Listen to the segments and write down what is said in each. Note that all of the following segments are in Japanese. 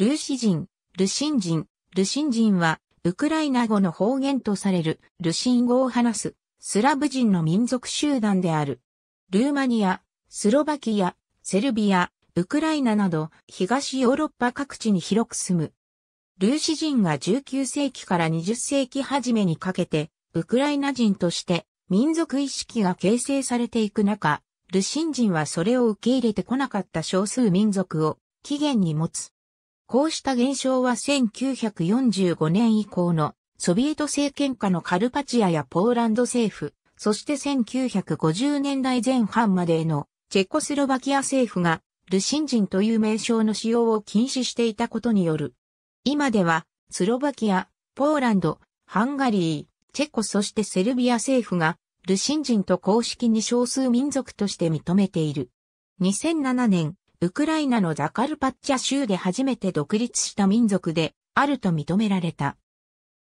ルーシ人、ルシン人、ルシン人は、ウクライナ語の方言とされるルシン語を話すスラブ人の民族集団である。ルーマニア、スロバキア、セルビア、ウクライナなど東ヨーロッパ各地に広く住む。ルーシ人が19世紀から20世紀初めにかけて、ウクライナ人として民族意識が形成されていく中、ルシン人はそれを受け入れてこなかった少数民族を起源に持つこうした現象は1945年以降のソビエト政権下のカルパチアやポーランド政府、そして1950年代前半までのチェコスロバキア政府がルシン人という名称の使用を禁止していたことによる。今ではスロバキア、ポーランド、ハンガリー、チェコそしてセルビア政府がルシン人と公式に少数民族として認めている。2007年、ウクライナのザカルパッチャ州で初めて独立した民族であると認められた。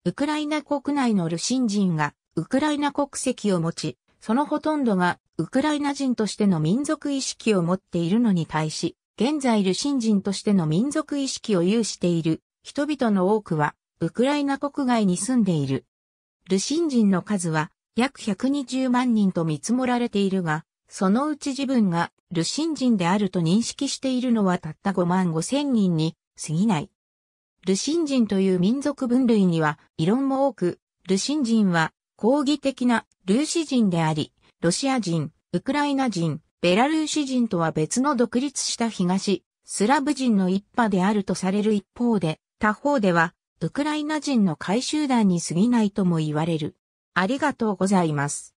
ウクライナ国内のルシン人がウクライナ国籍を持ち、そのほとんどがウクライナ人としての民族意識を持っているのに対し、現在ルシン人としての民族意識を有している人々の多くはウクライナ国外に住んでいる。ルシン人の数は約120万人と見積もられているが、そのうち自分がルシン人であると認識しているのはたった5万5千人に過ぎない。ルシン人という民族分類には異論も多く、ルシン人は抗議的なルーシ人であり、ロシア人、ウクライナ人、ベラルーシ人とは別の独立した東、スラブ人の一派であるとされる一方で、他方では、ウクライナ人の回収団に過ぎないとも言われる。ありがとうございます。